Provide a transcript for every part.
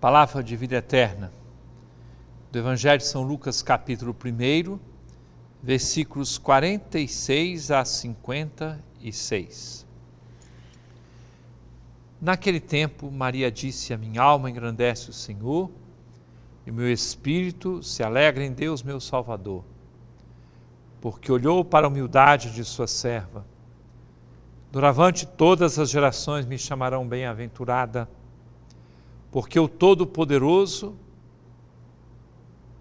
Palavra de vida eterna. Do Evangelho de São Lucas, capítulo 1, versículos 46 a 56. Naquele tempo, Maria disse: A minha alma engrandece o Senhor, e meu espírito se alegra em Deus, meu Salvador, porque olhou para a humildade de sua serva. Doravante, todas as gerações me chamarão bem-aventurada porque o Todo-Poderoso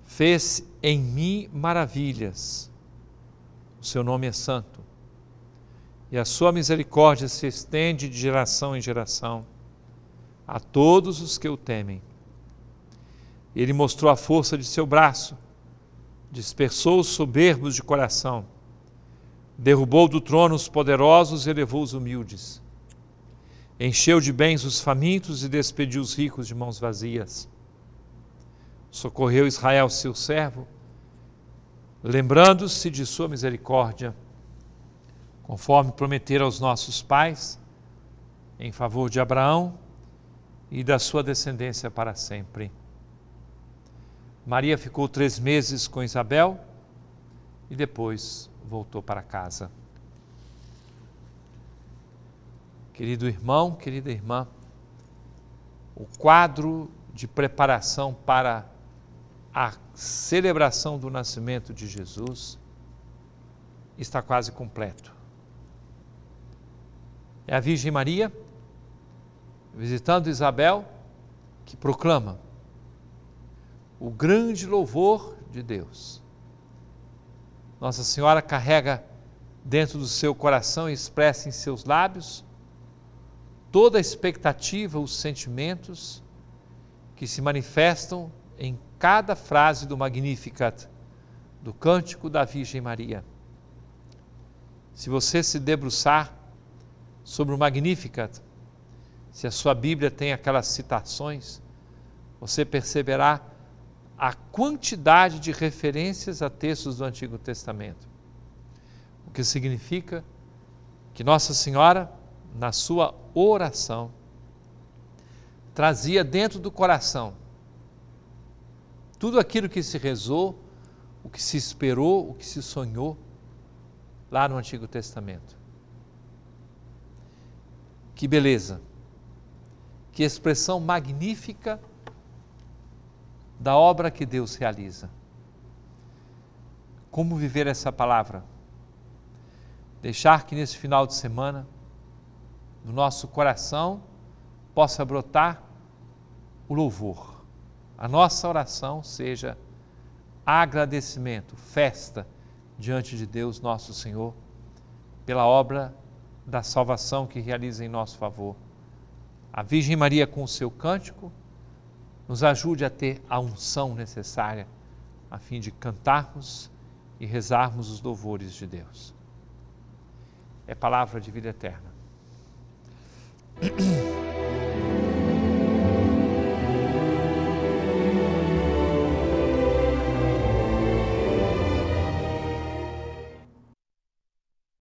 fez em mim maravilhas. O seu nome é santo. E a sua misericórdia se estende de geração em geração a todos os que o temem. Ele mostrou a força de seu braço, dispersou os soberbos de coração, derrubou do trono os poderosos e elevou os humildes Encheu de bens os famintos e despediu os ricos de mãos vazias. Socorreu Israel, seu servo, lembrando-se de sua misericórdia, conforme prometera aos nossos pais, em favor de Abraão e da sua descendência para sempre. Maria ficou três meses com Isabel e depois voltou para casa. Querido irmão, querida irmã, o quadro de preparação para a celebração do nascimento de Jesus está quase completo. É a Virgem Maria visitando Isabel que proclama o grande louvor de Deus. Nossa Senhora carrega dentro do seu coração e expressa em seus lábios toda a expectativa, os sentimentos que se manifestam em cada frase do Magnificat, do Cântico da Virgem Maria. Se você se debruçar sobre o Magnificat, se a sua Bíblia tem aquelas citações, você perceberá a quantidade de referências a textos do Antigo Testamento. O que significa que Nossa Senhora na sua oração, trazia dentro do coração tudo aquilo que se rezou, o que se esperou, o que se sonhou lá no Antigo Testamento. Que beleza! Que expressão magnífica da obra que Deus realiza. Como viver essa palavra? Deixar que nesse final de semana do nosso coração possa brotar o louvor. A nossa oração seja agradecimento, festa diante de Deus, nosso Senhor, pela obra da salvação que realiza em nosso favor. A Virgem Maria, com o seu cântico, nos ajude a ter a unção necessária a fim de cantarmos e rezarmos os louvores de Deus. É palavra de vida eterna.